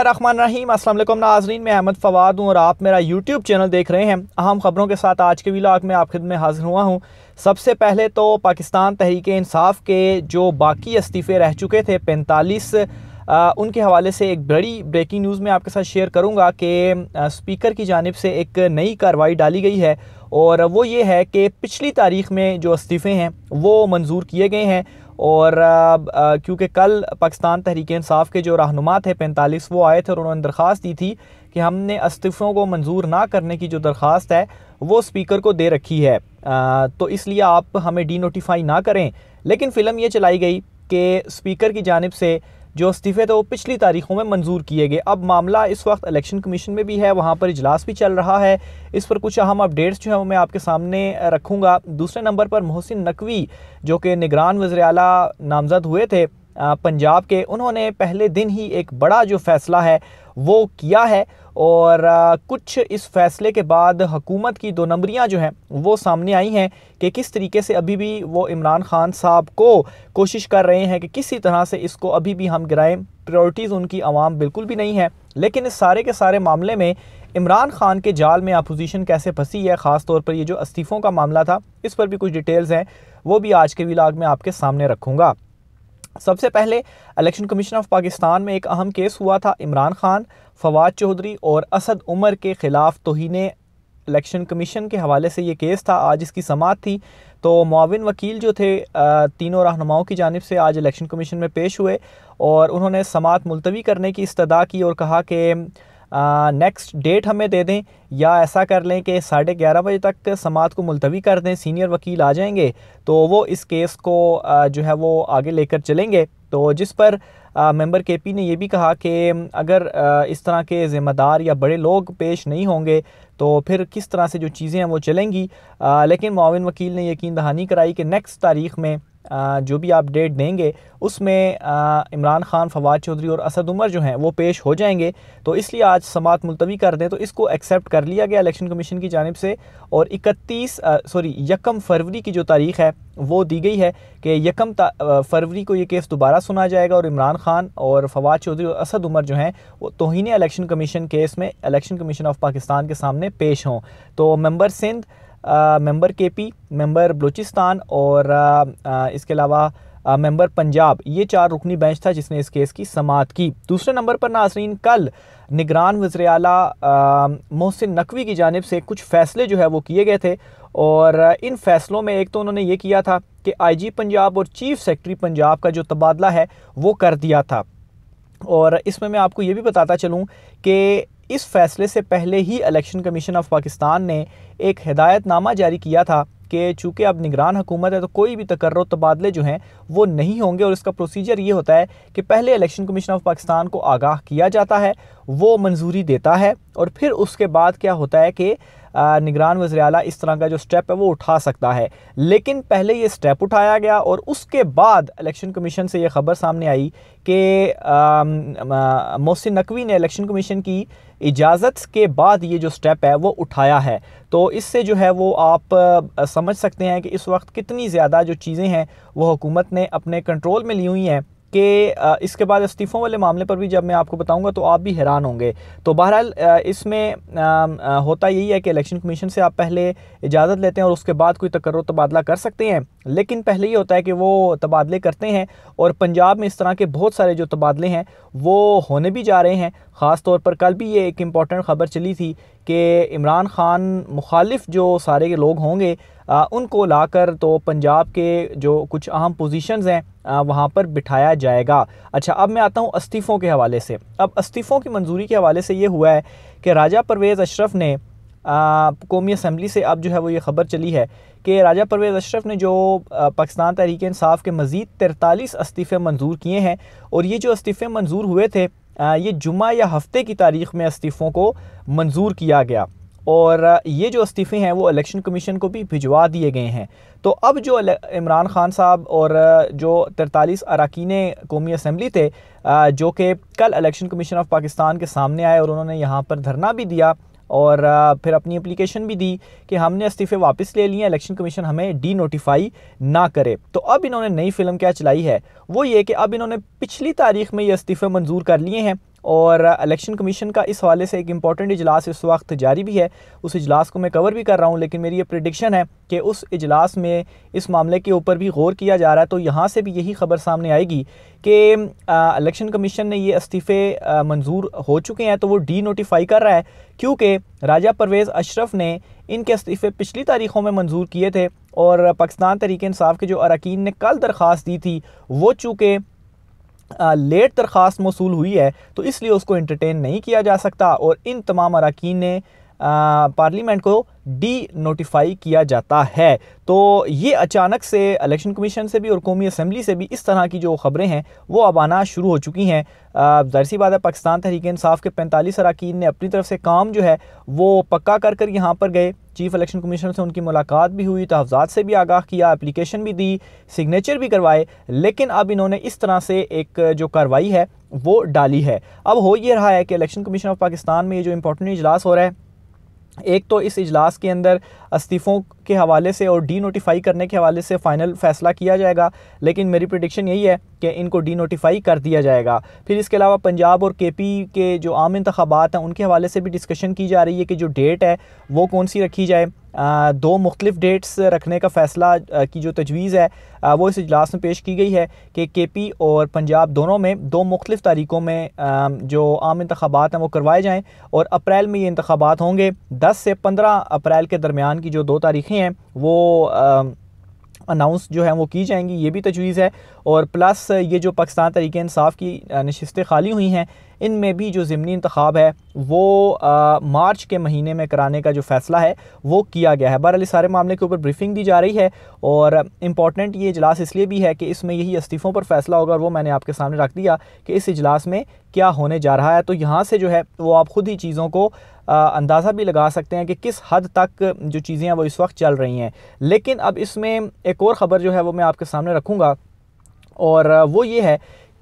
रहमान रहीम असलम नाजरीन मैं अहमद फवाद हूँ और आप मेरा यूट्यूब चैनल देख रहे हैं अहम खबरों के साथ आज के विलाग में आप खिद में हाजिर हुआ हूँ सबसे पहले तो पाकिस्तान तहरीक इंसाफ के जो बाकी इस्तीफ़े रह चुके थे पैंतालीस उनके हवाले से एक बड़ी ब्रेकिंग न्यूज़ में आपके साथ शेयर करूँगा कि स्पीकर की जानब से एक नई कार्रवाई डाली गई है और वो ये है कि पिछली तारीख में जो इस्तीफ़े हैं वो मंजूर किए गए हैं और क्योंकि कल पाकिस्तान तहरीक इंसाफ के जो रहनुमा थे पैंतालीस वो आए थे और उन्होंने दरख्वास्त दी थी कि हमने इस्तीफ़ों को मंजूर ना करने की जो दरख्वास्त है वो स्पीकर को दे रखी है आ, तो इसलिए आप हमें डी नोटिफाई ना करें लेकिन फ़िल्म ये चलाई गई कि स्पीकर की जानब से जो इस्तीफ़े थे वो तो पिछली तारीखों में मंजूर किए गए अब मामला इस वक्त इलेक्शन कमीशन में भी है वहाँ पर इजलास भी चल रहा है इस पर कुछ अहम अपडेट्स जो है वो मैं आपके सामने रखूँगा दूसरे नंबर पर मोहसिन नकवी जो कि निगरान वज़्रला नामजद हुए थे पंजाब के उन्होंने पहले दिन ही एक बड़ा जो फैसला है वो किया है और कुछ इस फैसले के बाद हुकूमत की दो नंबरियाँ जो हैं वो सामने आई हैं कि किस तरीके से अभी भी वो इमरान खान साहब को कोशिश कर रहे हैं कि किसी तरह से इसको अभी भी हम गिराएं प्रायोरिटीज़ उनकी आवाम बिल्कुल भी नहीं है लेकिन इस सारे के सारे मामले में इमरान खान के जाल में अपोजिशन कैसे फंसी है ख़ास तौर पर ये जो इस्तीफ़ों का मामला था इस पर भी कुछ डिटेल्स हैं वो भी आज के विलाग में आपके सामने रखूँगा सबसे पहले इलेक्शन कमीशन ऑफ पाकिस्तान में एक अहम केस हुआ था इमरान खान फवाद चौधरी और असद उमर के ख़िलाफ़ तोहन इलेक्शन कमीशन के हवाले से ये केस था आज इसकी समात थी तो माविन वकील जो थे तीनों रहनुमाओं की जानब से आज इलेक्शन कमीशन में पेश हुए और उन्होंने समात मुलतवी करने की इस्तः की और कहा कि नेक्स्ट डेट हमें दे दें या ऐसा कर लें कि साढ़े ग्यारह बजे तक समात को मुलतवी कर दें सीनियर वकील आ जाएंगे तो वो इस केस को जो है वो आगे लेकर चलेंगे तो जिस पर मेंबर केपी ने यह भी कहा कि अगर इस तरह के ज़िम्मेदार या बड़े लोग पेश नहीं होंगे तो फिर किस तरह से जो चीज़ें हैं वो चलेंगी लेकिन माविन वकील ने यकीन दहानी कराई कि नेक्स्ट तारीख में जो भी डेट देंगे उसमें इमरान खान फवाद चौधरी और असद उमर जो हैं वो पेश हो जाएंगे तो इसलिए आज समात मुलतवी कर दें तो इसको एक्सेप्ट कर लिया गया इलेक्शन कमीशन की जानब से और इकतीस सॉरी यकम फरवरी की जो तारीख है वो दी गई है कि यकम फरवरी को ये केस दोबारा सुना जाएगा और इमरान खान और फवाद चौधरी और असद उमर जो हैं वो तोहनी इलेक्शन कमीशन केस में इलेक्शन कमीशन ऑफ पाकिस्तान के सामने पेश हों तो member Sindh member KP member Balochistan और आ, इसके अलावा मेंबर पंजाब ये चार रुकनी बेंच था जिसने इस केस की समात की दूसरे नंबर पर नासरीन कल निगरान वजर अला मोहसिन नकवी की जानब से कुछ फ़ैसले जो है वो किए गए थे और इन फ़ैसलों में एक तो उन्होंने ये किया था कि आईजी पंजाब और चीफ सेक्रेटरी पंजाब का जो तबादला है वो कर दिया था और इसमें मैं आपको ये भी बताता चलूँ कि इस फैसले से पहले ही इलेक्शन कमीशन ऑफ पाकिस्तान ने एक हदायतनामा जारी किया था कि चूँकि अब निगरान हुकूमत है तो कोई भी तकर्र तबादले जो हैं वो नहीं होंगे और इसका प्रोसीजर ये होता है कि पहले इलेक्शन कमीशन ऑफ पाकिस्तान को आगाह किया जाता है वो मंजूरी देता है और फिर उसके बाद क्या होता है कि निगरान वजर अला इस तरह का जो स्टेप है वो उठा सकता है लेकिन पहले ये स्टेप उठाया गया और उसके बाद इलेक्शन कमीशन से ये खबर सामने आई कि मोहसिन नकवी ने इलेक्शन कमीशन की इजाज़त के बाद ये जो स्टेप है वो उठाया है तो इससे जो है वो आप समझ सकते हैं कि इस वक्त कितनी ज़्यादा जो चीज़ें हैं वो हुकूमत ने अपने कंट्रोल में ली हुई हैं कि इसके बाद इस्तीफ़ों वाले मामले पर भी जब मैं आपको बताऊंगा तो आप भी हैरान होंगे तो बहरहाल इसमें होता यही है कि इलेक्शन कमीशन से आप पहले इजाज़त लेते हैं और उसके बाद कोई तकर तबादला कर सकते हैं लेकिन पहले ये होता है कि वो तबादले करते हैं और पंजाब में इस तरह के बहुत सारे जो तबादले हैं वो होने भी जा रहे हैं ख़ास तौर पर कल भी ये एक इम्पॉर्टेंट ख़बर चली थी कि इमरान ख़ान मुखालिफ जो सारे के लोग होंगे उनको लाकर तो पंजाब के जो कुछ अहम पोजीशंस हैं वहाँ पर बिठाया जाएगा अच्छा अब मैं आता हूँ इस्तीफ़ों के हवाले से अब इस्तीफ़ों की मंजूरी के हवाले से ये हुआ है कि राजा परवेज़ अशरफ ने कौमी असम्बली से अब जो है वो ये ख़बर चली है कि राजा परवेज़ अशरफ ने जो पाकिस्तान तहरीक इंसाफ के मज़ीद तिरतालीस इस्तीफ़े मंजूर किए हैं और ये जो इस्तीफ़े मंजूर हुए थे ये जुमा या हफ़्ते की तारीख में इस्तीफ़ों को मंजूर किया गया और ये जो इस्तीफ़े हैं वो इलेक्शन कमीशन को भी भिजवा दिए गए हैं तो अब जो इमरान खान साहब और जो तिरतालीस अरकान कौमी असम्बली थे जो कि कल इलेक्शन कमीशन ऑफ पाकिस्तान के सामने आए और उन्होंने यहाँ पर धरना भी दिया और फिर अपनी अप्लीकेशन भी दी कि हमने इस्तीफ़े वापस ले लिए इलेक्शन कमीशन हमें डी नोटिफाई ना करे तो अब इन्होंने नई फिल्म क्या चलाई है वो ये कि अब इन्होंने पिछली तारीख में ये इस्तीफ़े मंजूर कर लिए हैं और इलेक्शन कमीशन का इस हवाले से एक इम्पॉर्टेंट इजलास इस वक्त जारी भी है उस इजलास को मैं कवर भी कर रहा हूँ लेकिन मेरी ये प्रडिक्शन है कि उस इजलास में इस मामले के ऊपर भी गौर किया जा रहा है तो यहाँ से भी यही खबर सामने आएगी कि इलेक्शन कमीशन ने ये इस्तीफ़े मंजूर हो चुके हैं तो वो डी नोटिफाई कर रहा है क्योंकि राजा परवेज़ अशरफ ने इनके इस्तीफ़े पिछली तारीखों में मंजूर किए थे और पाकिस्तान तरीक़ानसाफ़ के जो अरकान ने कल दरख्वास्त दी थी वो चूँकि लेट दरख्वास्त मौसूल हुई है तो इसलिए उसको इंटरटेन नहीं किया जा सकता और इन तमाम अरकान ने पार्लियामेंट को डी नोटिफाई किया जाता है तो ये अचानक से इलेक्शन कमीशन से भी और कौमी असम्बली से भी इस तरह की जो खबरें हैं वो अब आना शुरू हो चुकी हैं जाहिर सी बात है पाकिस्तान तहरीक इंसाफ के पैंतालीस अरकान ने अपनी तरफ से काम जो है वो पक्का कर कर यहाँ पर गए चीफ इलेक्शन कमीशन से उनकी मुलाकात भी हुई तहफात से भी आगाह किया अप्लीकेशन भी दी सिग्नेचर भी करवाए लेकिन अब इन्होंने इस तरह से एक जो कार्रवाई है वो डाली है अब हो ये रहा है कि इलेक्शन कमीशन ऑफ पाकिस्तान में ये जो इंपॉर्टेंट इजलास हो रहा है एक तो इस इजलास के अंदर इस्तीफ़ों के हवाले से और डी नोटिफाई करने के हवाले से फ़ाइनल फैसला किया जाएगा लेकिन मेरी प्रडिक्शन यही है कि इनको डी नोटिफाई कर दिया जाएगा फिर इसके अलावा पंजाब और के पी के जो आम इंतबात हैं उनके हवाले से भी डिस्कशन की जा रही है कि जो डेट है वो कौन सी रखी जाए आ, दो मुख्तफ़ डेट्स रखने का फ़ैसला की जो तजवीज़ है आ, वो इस इजलास में पेश की गई है कि के पी और पंजाब दोनों में दो मुख्तफ़ तारीख़ों में आ, जो आम इंतबात हैं वो करवाए जाएँ और अप्रैल में ये इंतबात होंगे दस से पंद्रह अप्रैल के दरमियान की जो दो तारीखें हैं वो अनाउंस जो है वो की जाएंगी ये भी तजवीज़ है और प्लस ये जो पाकिस्तान तरीके इंसाफ की नशस्तें खाली हुई हैं इन में भी जो ज़मनी इंतखब है वो आ, मार्च के महीने में कराने का जो फ़ैसला है वो किया गया है बहरअली सारे मामले के ऊपर ब्रीफिंग दी जा रही है और इम्पॉर्टेंट ये इजलास इसलिए भी है कि इसमें यही इस्तीफ़ों पर फ़ैसला होगा और वो मैंने आपके सामने रख दिया कि इस इजलास में क्या होने जा रहा है तो यहाँ से जो है वो आप ख़ुद ही चीज़ों को अंदाज़ा भी लगा सकते हैं कि किस हद तक जो चीज़ें हैं वो इस वक्त चल रही हैं लेकिन अब इसमें एक और ख़बर जो है वो मैं आपके सामने रखूँगा और वो ये है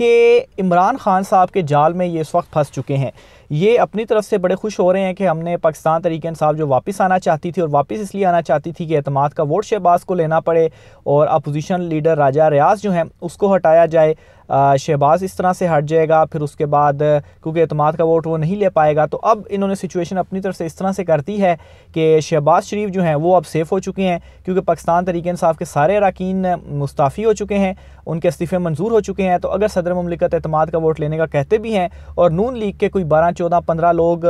कि इमरान खान साहब के जाल में ये इस वक्त फंस चुके हैं ये अपनी तरफ से बड़े खुश हो रहे हैं कि हमने पाकिस्तान तरीके साहब जो वापस आना चाहती थी और वापस इसलिए आना चाहती थी कि अतमाद का वोट शहबाज को लेना पड़े और अपोजिशन लीडर राजा रियाज जो हैं उसको हटाया जाए शहबाज इस तरह से हट जाएगा फिर उसके बाद क्योंकि अतमाद का वोट वो नहीं ले पाएगा तो अब इन्होंने सिचुएशन अपनी तरफ से इस तरह से करती है कि शहबाज शरीफ जो हैं वो अब सेफ़ हो चुके हैं क्योंकि पाकिस्तान तरीके इंसाफ के सारे अरकान मुस्ताफ़ी हो चुके हैं उनके इस्तीफ़े मंजूर हो चुके हैं तो अगर सदर ममलिकत अतमाद का वोट लेने का कहते भी हैं और नून लीग के कोई बारह चौदह पंद्रह लोग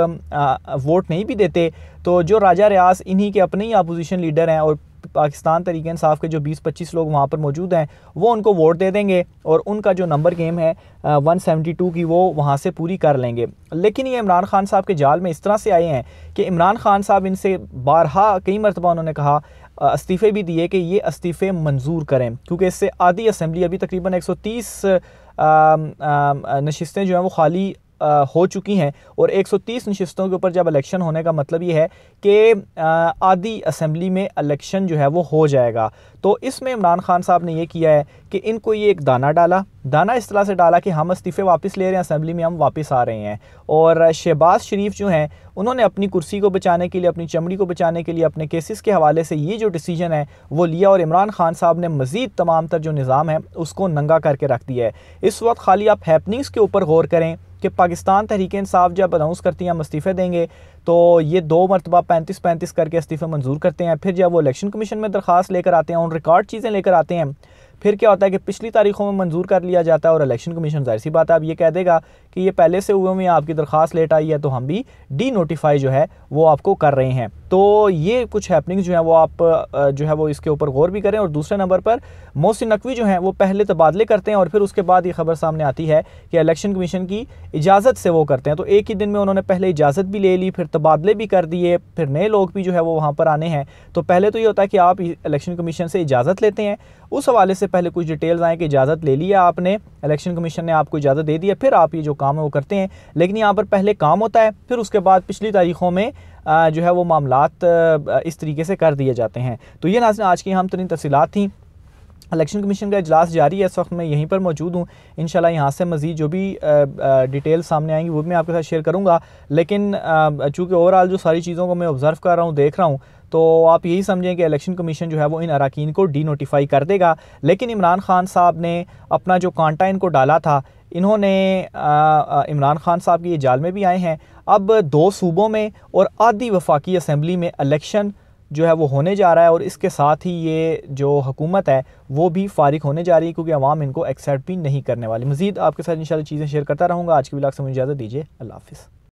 वोट नहीं भी देते तो जो राजा रियाज इन्हीं के अपने ही अपोजिशन लीडर हैं और पाकिस्तान तरीके इंसाफ के जो बीस पच्चीस लोग वहाँ पर मौजूद हैं वो उनको वोट दे देंगे और उनका जो नंबर गेम है वन सेवेंटी टू की वो वहाँ से पूरी कर लेंगे लेकिन ये इमरान खान साहब के जाल में इस तरह से आए हैं कि इमरान खान साहब इनसे बारहा कई मरतबा उन्होंने कहा इस्तीफ़े भी दिए कि ये इस्तीफ़े मंजूर करें क्योंकि इससे आधी असम्बली अभी तकरीबन तीस नशस्तें जो हैं वो खाली हो चुकी हैं और 130 नशस्तों के ऊपर जब इलेक्शन होने का मतलब ये है कि आधी असम्बली में इलेक्शन जो है वो हो जाएगा तो इसमें इमरान खान साहब ने ये किया है कि इनको ये एक दाना डाला दाना इस तरह से डाला कि हम इस्तीफ़े वापस ले रहे हैं असम्बली में हम वापस आ रहे हैं और शहबाज शरीफ जो हैं उन्होंने अपनी कुर्सी को बचाने के लिए अपनी चमड़ी को बचाने के लिए अपने केसेस के हवाले से ये जो डिसीजन है वो लिया और इमरान खान साहब ने मज़ीद तमाम तर जो निज़ाम है उसको नंगा करके रख दिया है इस वक्त खाली आप हैपनिंग्स के ऊपर गौर करें कि पाकिस्तान तहरीक इंसाफ जब अनाउंस करती हैं हम इस्तीफ़े देंगे तो ये दो मरतबा पैंतीस पैंतीस करके इस्तीफ़े मंजूर करते हैं फिर जब वो इलेक्शन कमीशन में दरख्वास्त लेकर आते हैं उन रिकॉर्ड चीज़ें लेकर आते हैं फिर क्या होता है कि पिछली तारीखों में मंजूर कर लिया जाता है और इलेक्शन कमीशन जाहिर सी बात है अब ये कह देगा कि ये पहले से हुए हुए आपकी दरख्वास्त लेट आई है तो हम भी डी नोटिफाई जो है वो आपको कर रहे हैं तो ये कुछ हैपनिंग जो है वो आप जो है वो इसके ऊपर गौर भी करें और दूसरे नंबर पर मोहसिन नकवी जो हैं वो पहले तबादले करते हैं और फिर उसके बाद ये खबर सामने आती है कि इलेक्शन कमीशन की इजाज़त से वो करते हैं तो एक ही दिन में उन्होंने पहले इजाज़त भी ले ली फिर तबादले भी कर दिए फिर नए लोग भी जो है वो वहाँ पर आने हैं तो पहले तो ये होता है कि आप इलेक्शन कमीशन से इजाज़त लेते हैं उस हवाले से पहले कुछ डिटेल्स आएँ कि इजाज़त ले लिया आपने इलेक्शन कमीशन ने आपको इजाज़त दे दी फिर आप ये जो काम काम है वो करते हैं लेकिन यहाँ पर पहले काम होता है फिर उसके बाद पिछली तारीखों में जो है वो मामला इस तरीके से कर दिए जाते हैं तो ये नाजन आज की हम तरीन तफसीत थी इलेक्शन कमीशन का अजलास जारी है इस वक्त मैं यहीं पर मौजूद हूँ इन यहाँ से मज़ीद जो भी डिटेल सामने आएंगी वो भी मैं आपके साथ शेयर करूँगा लेकिन चूँकि ओवरऑल जो सारी चीज़ों को मैं ऑब्ज़र्व कर रहा हूँ देख रहा हूँ तो आप यही समझें कि इलेक्शन कमीशन जो है वो इन अरकान को डी नोटिफाई कर देगा लेकिन इमरान खान साहब ने अपना जो कांटा इनको डाला था इन्होंने इमरान खान साहब के ये जाल में भी आए हैं अब दो सूबों में और आधी वफाकी असम्बली में इलेक्शन जो है वो होने जा रहा है और इसके साथ ही ये जो हुकूमत है वो भी फारिग होने जा रही है क्योंकि आवाम इनको एक्सेप्ट भी नहीं करने वाली मजीद आपके साथ इन चीज़ें शेयर करता रहूँगा आज के बिलाक से मुझे इजाज़त दीजिए अल्लाह हाफिज़